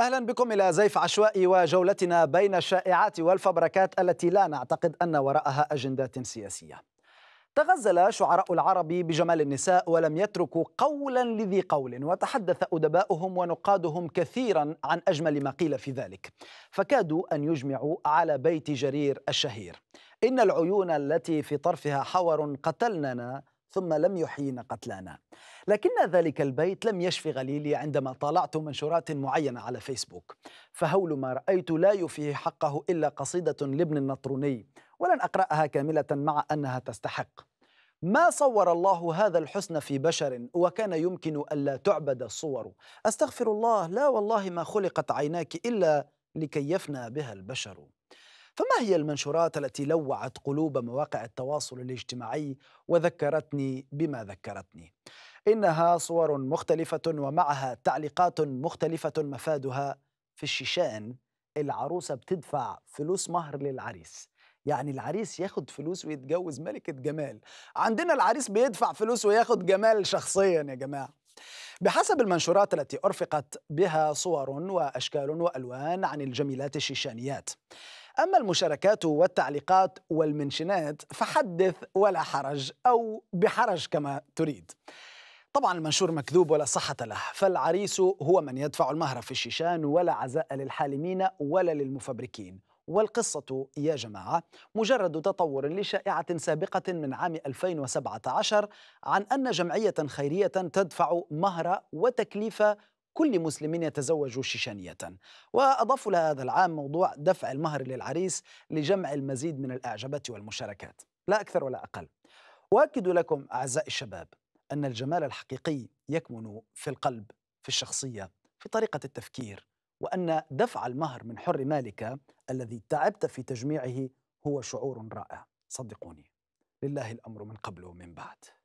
أهلا بكم إلى زيف عشوائي وجولتنا بين الشائعات والفبركات التي لا نعتقد أن وراءها أجندات سياسية تغزل شعراء العرب بجمال النساء ولم يتركوا قولا لذي قول وتحدث أدباؤهم ونقادهم كثيرا عن أجمل ما قيل في ذلك فكادوا أن يجمعوا على بيت جرير الشهير إن العيون التي في طرفها حور قتلننا ثم لم يحيين قتلانا لكن ذلك البيت لم يشفي غليلي عندما طالعت منشورات معينة على فيسبوك فهول ما رأيت لا يفيه حقه إلا قصيدة لابن النطروني ولن أقرأها كاملة مع أنها تستحق ما صور الله هذا الحسن في بشر وكان يمكن ألا تعبد الصور أستغفر الله لا والله ما خلقت عيناك إلا لكي يفنى بها البشر فما هي المنشورات التي لوعت قلوب مواقع التواصل الاجتماعي وذكرتني بما ذكرتني انها صور مختلفه ومعها تعليقات مختلفه مفادها في الشيشان العروسه بتدفع فلوس مهر للعريس يعني العريس ياخد فلوس ويتجوز ملكة جمال عندنا العريس بيدفع فلوس وياخد جمال شخصيا يا جماعة بحسب المنشورات التي أرفقت بها صور وأشكال وألوان عن الجميلات الشيشانيات أما المشاركات والتعليقات والمنشنات فحدث ولا حرج أو بحرج كما تريد طبعا المنشور مكذوب ولا صحة له فالعريس هو من يدفع المهر في الشيشان ولا عزاء للحالمين ولا للمفبركين والقصة يا جماعة مجرد تطور لشائعة سابقة من عام 2017 عن أن جمعية خيرية تدفع مهر وتكليف كل مسلم يتزوج شيشانية وأضافوا لهذا العام موضوع دفع المهر للعريس لجمع المزيد من الأعجابات والمشاركات لا أكثر ولا أقل وأكد لكم أعزائي الشباب أن الجمال الحقيقي يكمن في القلب في الشخصية في طريقة التفكير وأن دفع المهر من حر مالك الذي تعبت في تجميعه هو شعور رائع صدقوني لله الأمر من قبل ومن بعد